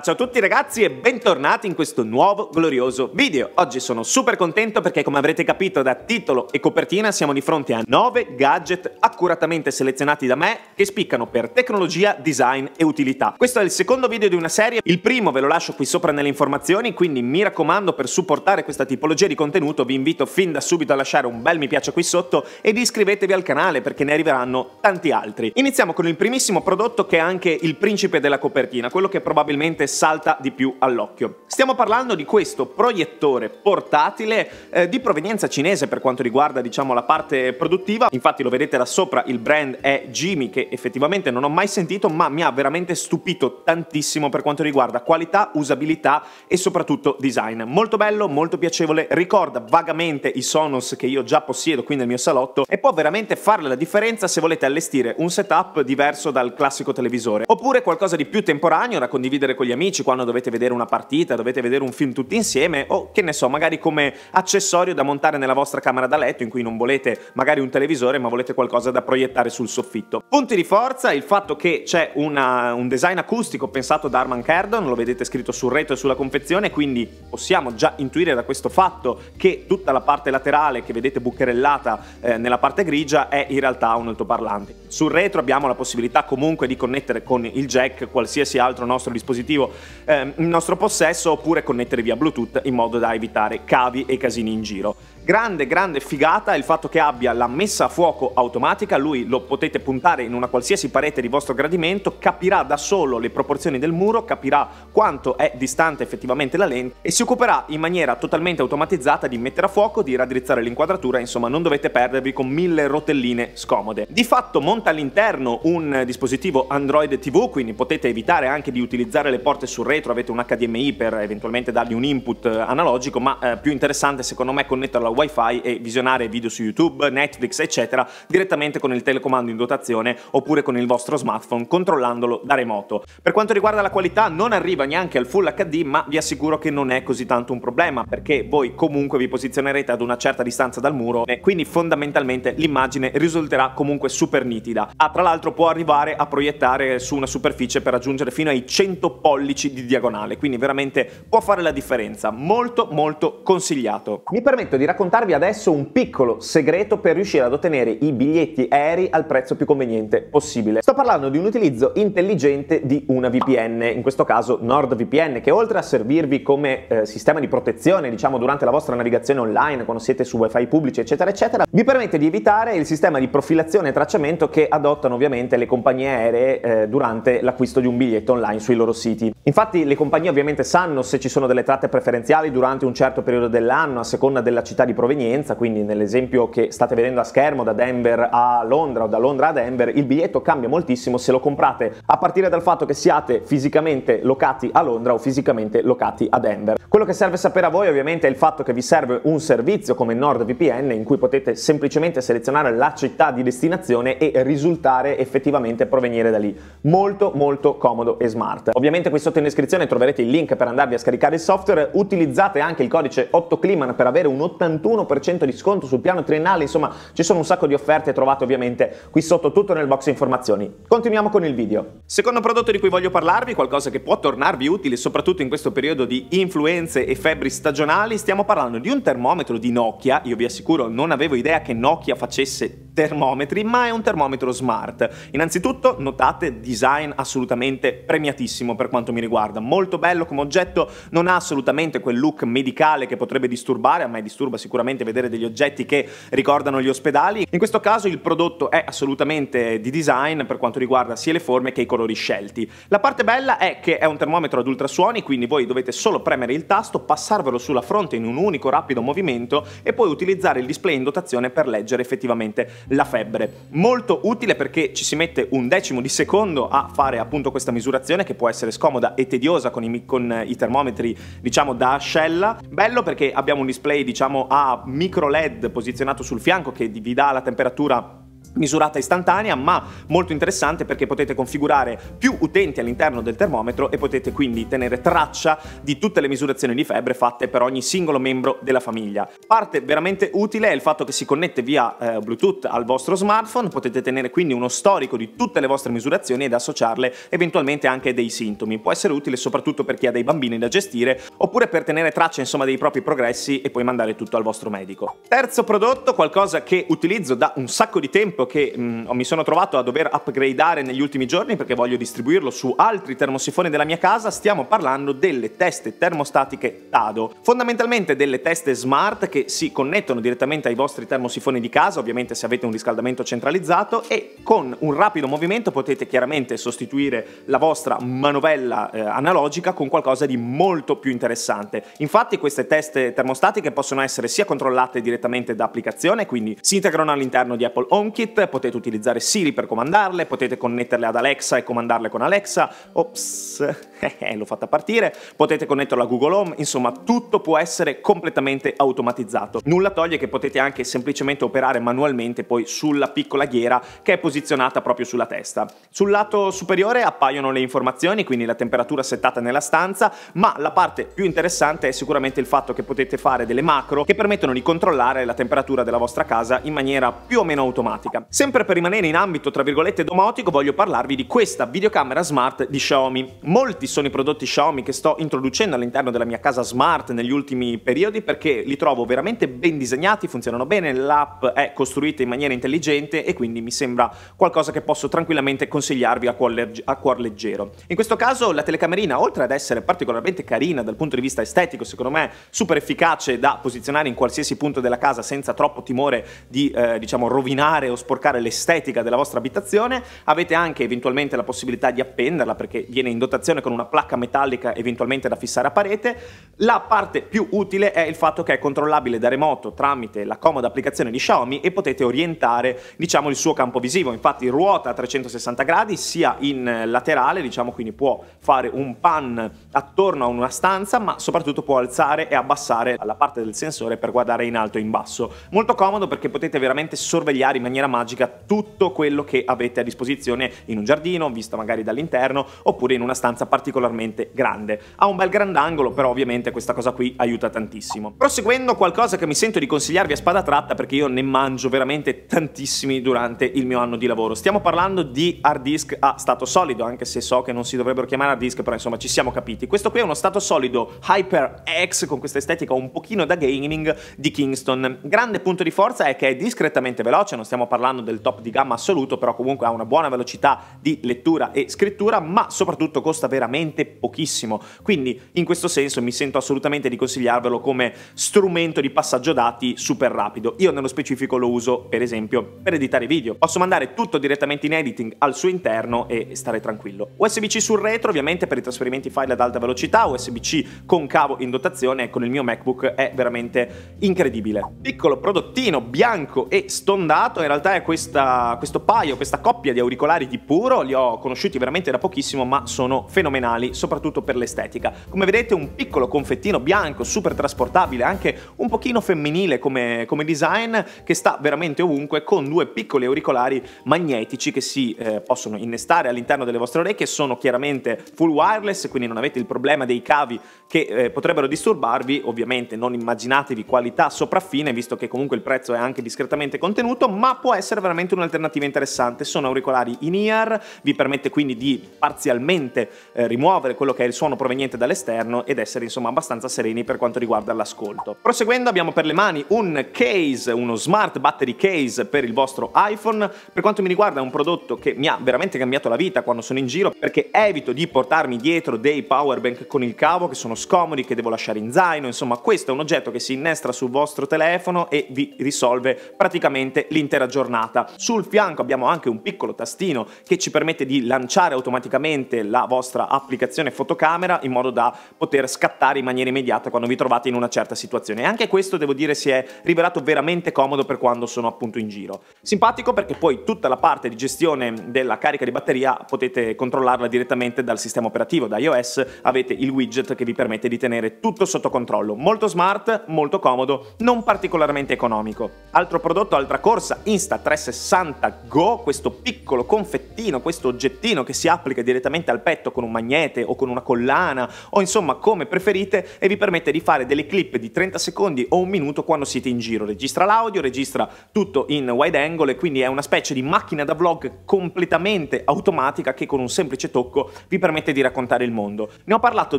ciao a tutti ragazzi e bentornati in questo nuovo glorioso video. Oggi sono super contento perché come avrete capito da titolo e copertina siamo di fronte a 9 gadget accuratamente selezionati da me che spiccano per tecnologia, design e utilità. Questo è il secondo video di una serie, il primo ve lo lascio qui sopra nelle informazioni, quindi mi raccomando per supportare questa tipologia di contenuto vi invito fin da subito a lasciare un bel mi piace qui sotto ed iscrivetevi al canale perché ne arriveranno tanti altri. Iniziamo con il primissimo prodotto che è anche il principe della copertina, quello che probabilmente sicuramente salta di più all'occhio. Stiamo parlando di questo proiettore portatile eh, di provenienza cinese per quanto riguarda diciamo, la parte produttiva, infatti lo vedete da sopra, il brand è Jimmy che effettivamente non ho mai sentito ma mi ha veramente stupito tantissimo per quanto riguarda qualità, usabilità e soprattutto design. Molto bello, molto piacevole, ricorda vagamente i Sonos che io già possiedo qui nel mio salotto e può veramente farle la differenza se volete allestire un setup diverso dal classico televisore oppure qualcosa di più temporaneo da condividere con gli amici, quando dovete vedere una partita, dovete vedere un film tutti insieme o che ne so, magari come accessorio da montare nella vostra camera da letto in cui non volete magari un televisore ma volete qualcosa da proiettare sul soffitto. Punti di forza, il fatto che c'è una, un design acustico pensato da Arman Cardon, lo vedete scritto sul retro e sulla confezione, quindi possiamo già intuire da questo fatto che tutta la parte laterale che vedete bucherellata eh, nella parte grigia è in realtà un altoparlante. Sul retro abbiamo la possibilità comunque di connettere con il jack qualsiasi altro nostro dispositivo dispositivo eh, in nostro possesso oppure connettere via Bluetooth in modo da evitare cavi e casini in giro. Grande, grande figata il fatto che abbia la messa a fuoco automatica, lui lo potete puntare in una qualsiasi parete di vostro gradimento, capirà da solo le proporzioni del muro, capirà quanto è distante effettivamente la lente e si occuperà in maniera totalmente automatizzata di mettere a fuoco, di raddrizzare l'inquadratura, insomma non dovete perdervi con mille rotelline scomode. Di fatto monta all'interno un dispositivo Android TV, quindi potete evitare anche di utilizzare le porte sul retro, avete un HDMI per eventualmente dargli un input eh, analogico, ma eh, più interessante secondo me connetterlo a wifi e visionare video su YouTube, Netflix eccetera direttamente con il telecomando in dotazione oppure con il vostro smartphone controllandolo da remoto. Per quanto riguarda la qualità non arriva neanche al full HD ma vi assicuro che non è così tanto un problema perché voi comunque vi posizionerete ad una certa distanza dal muro e quindi fondamentalmente l'immagine risulterà comunque super nitida. Ah, tra l'altro può arrivare a proiettare su una superficie per raggiungere fino ai 100 pollici di diagonale, quindi veramente può fare la differenza. Molto molto consigliato. Mi permetto di raccontare raccontarvi adesso un piccolo segreto per riuscire ad ottenere i biglietti aerei al prezzo più conveniente possibile. Sto parlando di un utilizzo intelligente di una VPN, in questo caso NordVPN, che oltre a servirvi come eh, sistema di protezione, diciamo durante la vostra navigazione online, quando siete su wifi pubblici, eccetera, eccetera, vi permette di evitare il sistema di profilazione e tracciamento che adottano ovviamente le compagnie aeree eh, durante l'acquisto di un biglietto online sui loro siti. Infatti le compagnie ovviamente sanno se ci sono delle tratte preferenziali durante un certo periodo dell'anno, a seconda della città di di provenienza, quindi nell'esempio che state vedendo a schermo da Denver a Londra o da Londra a Denver, il biglietto cambia moltissimo se lo comprate a partire dal fatto che siate fisicamente locati a Londra o fisicamente locati a Denver. Quello che serve sapere a voi ovviamente è il fatto che vi serve un servizio come NordVPN in cui potete semplicemente selezionare la città di destinazione e risultare effettivamente provenire da lì. Molto molto comodo e smart. Ovviamente qui sotto in descrizione troverete il link per andarvi a scaricare il software, utilizzate anche il codice 8climan per avere un 80 41% di sconto sul piano triennale, insomma ci sono un sacco di offerte trovate ovviamente qui sotto tutto nel box informazioni. Continuiamo con il video. Secondo prodotto di cui voglio parlarvi, qualcosa che può tornarvi utile soprattutto in questo periodo di influenze e febbri stagionali, stiamo parlando di un termometro di Nokia, io vi assicuro non avevo idea che Nokia facesse termometri, ma è un termometro smart. Innanzitutto, notate, design assolutamente premiatissimo per quanto mi riguarda, molto bello come oggetto, non ha assolutamente quel look medicale che potrebbe disturbare, a me disturba sicuramente vedere degli oggetti che ricordano gli ospedali. In questo caso il prodotto è assolutamente di design per quanto riguarda sia le forme che i colori scelti. La parte bella è che è un termometro ad ultrasuoni, quindi voi dovete solo premere il tasto, passarvelo sulla fronte in un unico rapido movimento e poi utilizzare il display in dotazione per leggere effettivamente la febbre. Molto utile perché ci si mette un decimo di secondo a fare appunto questa misurazione che può essere scomoda e tediosa con i, con i termometri diciamo da ascella. Bello perché abbiamo un display diciamo a micro LED posizionato sul fianco che vi dà la temperatura misurata istantanea ma molto interessante perché potete configurare più utenti all'interno del termometro e potete quindi tenere traccia di tutte le misurazioni di febbre fatte per ogni singolo membro della famiglia. Parte veramente utile è il fatto che si connette via eh, Bluetooth al vostro smartphone, potete tenere quindi uno storico di tutte le vostre misurazioni ed associarle eventualmente anche ai dei sintomi. Può essere utile soprattutto per chi ha dei bambini da gestire oppure per tenere traccia insomma dei propri progressi e poi mandare tutto al vostro medico. Terzo prodotto, qualcosa che utilizzo da un sacco di tempo dico che mh, mi sono trovato a dover upgradeare negli ultimi giorni perché voglio distribuirlo su altri termosifoni della mia casa, stiamo parlando delle teste termostatiche Tado, fondamentalmente delle teste smart che si connettono direttamente ai vostri termosifoni di casa, ovviamente se avete un riscaldamento centralizzato e con un rapido movimento potete chiaramente sostituire la vostra manovella eh, analogica con qualcosa di molto più interessante. Infatti queste teste termostatiche possono essere sia controllate direttamente da applicazione, quindi si integrano all'interno di Apple HomeKit, Kit, potete utilizzare Siri per comandarle, potete connetterle ad Alexa e comandarle con Alexa, ops, eh, eh, l'ho fatta partire, potete connetterlo a Google Home, insomma tutto può essere completamente automatizzato. Nulla toglie che potete anche semplicemente operare manualmente poi sulla piccola ghiera che è posizionata proprio sulla testa. Sul lato superiore appaiono le informazioni, quindi la temperatura settata nella stanza, ma la parte più interessante è sicuramente il fatto che potete fare delle macro che permettono di controllare la temperatura della vostra casa in maniera più o meno automatica. Sempre per rimanere in ambito tra virgolette domotico voglio parlarvi di questa videocamera smart di Xiaomi. Molti sono i prodotti Xiaomi che sto introducendo all'interno della mia casa smart negli ultimi periodi perché li trovo veramente ben disegnati, funzionano bene, l'app è costruita in maniera intelligente e quindi mi sembra qualcosa che posso tranquillamente consigliarvi a cuor, legge- a cuor leggero. In questo caso la telecamerina oltre ad essere particolarmente carina dal punto di vista estetico, secondo me super efficace da posizionare in qualsiasi punto della casa senza troppo timore di eh, diciamo rovinare o sporcare l'estetica della vostra abitazione, avete anche eventualmente la possibilità di appenderla perché viene in dotazione con una placca metallica eventualmente da fissare a parete. La parte più utile è il fatto che è controllabile da remoto tramite la comoda applicazione di Xiaomi e potete orientare diciamo il suo campo visivo, infatti ruota a 360 gradi sia in laterale, diciamo quindi può fare un pan attorno a una stanza, ma soprattutto può alzare e abbassare la parte del sensore per guardare in alto e in basso. Molto comodo perché potete veramente sorvegliare in maniera magica tutto quello che avete a disposizione in un giardino, visto magari dall'interno, oppure in una stanza particolarmente grande. Ha un bel grandangolo, però ovviamente questa cosa qui aiuta tantissimo. Proseguendo, qualcosa che mi sento di consigliarvi a spada tratta, perché io ne mangio veramente tantissimi durante il mio anno di lavoro. Stiamo parlando di hard disk a stato solido, anche se so che non si dovrebbero chiamare hard disk, però insomma ci siamo capiti. Questo qui è uno stato solido HyperX con questa estetica un pochino da gaming di Kingston. Grande punto di forza è che è discretamente veloce, non stiamo parlando parlando del top di gamma assoluto, però comunque ha una buona velocità di lettura e scrittura, ma soprattutto costa veramente pochissimo. Quindi in questo senso mi sento assolutamente di consigliarvelo come strumento di passaggio dati super rapido. Io nello specifico lo uso per esempio per editare video. Posso mandare tutto direttamente in editing al suo interno e stare tranquillo. USB-C sul retro ovviamente per i trasferimenti file ad alta velocità, USB-C con cavo in dotazione con ecco, il mio MacBook è veramente incredibile. Piccolo prodottino bianco e stondato, in realtà questa, questo paio, questa coppia di auricolari di Puro li ho conosciuti veramente da pochissimo ma sono fenomenali, soprattutto per l'estetica. Come vedete un piccolo confettino bianco, super trasportabile, anche un pochino femminile come, come design, che sta veramente ovunque con due piccoli auricolari magnetici che si eh, possono innestare all'interno delle vostre orecchie, sono chiaramente full wireless, quindi non avete il problema dei cavi che eh, potrebbero disturbarvi, ovviamente non immaginatevi qualità sopraffine, visto che comunque il prezzo è anche discretamente contenuto, ma può essere essere veramente un'alternativa interessante. Sono auricolari in-ear, vi permette quindi di parzialmente eh, rimuovere quello che è il suono proveniente dall'esterno ed essere insomma abbastanza sereni per quanto riguarda l'ascolto. Proseguendo abbiamo per le mani un case, uno smart battery case per il vostro iPhone. Per quanto mi riguarda è un prodotto che mi ha veramente cambiato la vita quando sono in giro perché evito di portarmi dietro dei power bank con il cavo che sono scomodi, che devo lasciare in zaino, insomma questo è un oggetto che si innestra sul vostro telefono e vi risolve praticamente l'intera giornata giornata. Sul fianco abbiamo anche un piccolo tastino che ci permette di lanciare automaticamente la vostra applicazione fotocamera in modo da poter scattare in maniera immediata quando vi trovate in una certa situazione. E anche questo devo dire si è rivelato veramente comodo per quando sono appunto in giro. Simpatico perché poi tutta la parte di gestione della carica di batteria potete controllarla direttamente dal sistema operativo, da iOS avete il widget che vi permette di tenere tutto sotto controllo. Molto smart, molto comodo, non particolarmente economico. Altro prodotto, altra corsa, Insta 360 Go, questo piccolo confettino, questo oggettino che si applica direttamente al petto con un magnete o con una collana o insomma come preferite e vi permette di fare delle clip di 30 secondi o un minuto quando siete in giro. Registra l'audio, registra tutto in wide angle e quindi è una specie di macchina da vlog completamente automatica che con un semplice tocco vi permette di raccontare il mondo. Ne ho parlato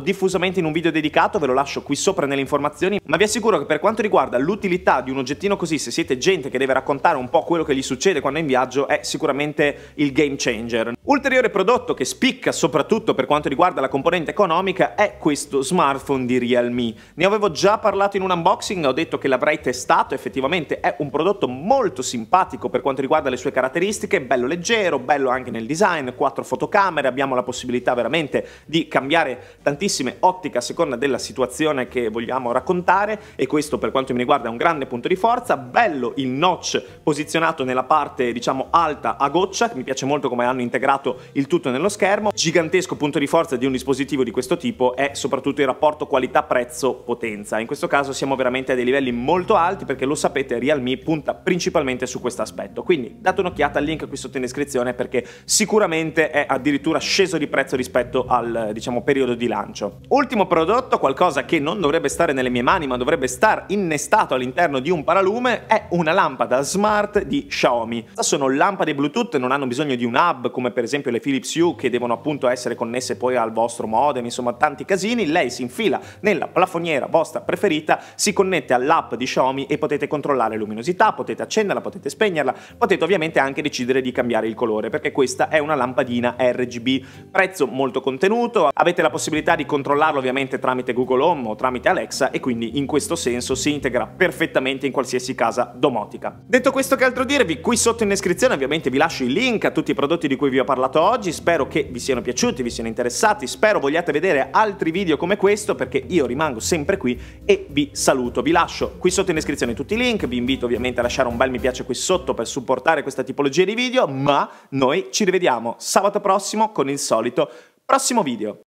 diffusamente in un video dedicato, ve lo lascio qui sopra nelle informazioni, ma vi assicuro che per quanto riguarda l'utilità di un oggettino così, se siete gente che deve raccontare un po' quello che gli succede quando è in viaggio è sicuramente il game changer. Ulteriore prodotto che spicca soprattutto per quanto riguarda la componente economica è questo smartphone di Realme. Ne avevo già parlato in un unboxing, ho detto che l'avrei testato, effettivamente è un prodotto molto simpatico per quanto riguarda le sue caratteristiche, bello leggero, bello anche nel design, quattro fotocamere, abbiamo la possibilità veramente di cambiare tantissime ottiche a seconda della situazione che vogliamo raccontare e questo per quanto mi riguarda è un grande punto di forza, bello il notch posizionato disegnato nella parte diciamo alta a goccia, mi piace molto come hanno integrato il tutto nello schermo. Gigantesco punto di forza di un dispositivo di questo tipo è soprattutto il rapporto qualità-prezzo-potenza. In questo caso siamo veramente a dei livelli molto alti perché lo sapete Realme punta principalmente su questo aspetto. Quindi date un'occhiata al link qui sotto in descrizione perché sicuramente è addirittura sceso di prezzo rispetto al diciamo periodo di lancio. Ultimo prodotto, qualcosa che non dovrebbe stare nelle mie mani ma dovrebbe star innestato all'interno di un paralume è una lampada smart di Xiaomi. Sono lampade Bluetooth, non hanno bisogno di un hub come per esempio le Philips Hue che devono appunto essere connesse poi al vostro modem, insomma tanti casini. Lei si infila nella plafoniera vostra preferita, si connette all'app di Xiaomi e potete controllare luminosità, potete accenderla, potete spegnerla, potete ovviamente anche decidere di cambiare il colore perché questa è una lampadina RGB. Prezzo molto contenuto, avete la possibilità di controllarlo ovviamente tramite Google Home o tramite Alexa e quindi in questo senso si integra perfettamente in qualsiasi casa domotica. Detto questo che altro dire? dirvi qui sotto in descrizione ovviamente vi lascio il link a tutti i prodotti di cui vi ho parlato oggi, spero che vi siano piaciuti, vi siano interessati, spero vogliate vedere altri video come questo perché io rimango sempre qui e vi saluto. Vi lascio qui sotto in descrizione tutti i link, vi invito ovviamente a lasciare un bel mi piace qui sotto per supportare questa tipologia di video, ma noi ci rivediamo sabato prossimo con il solito prossimo video.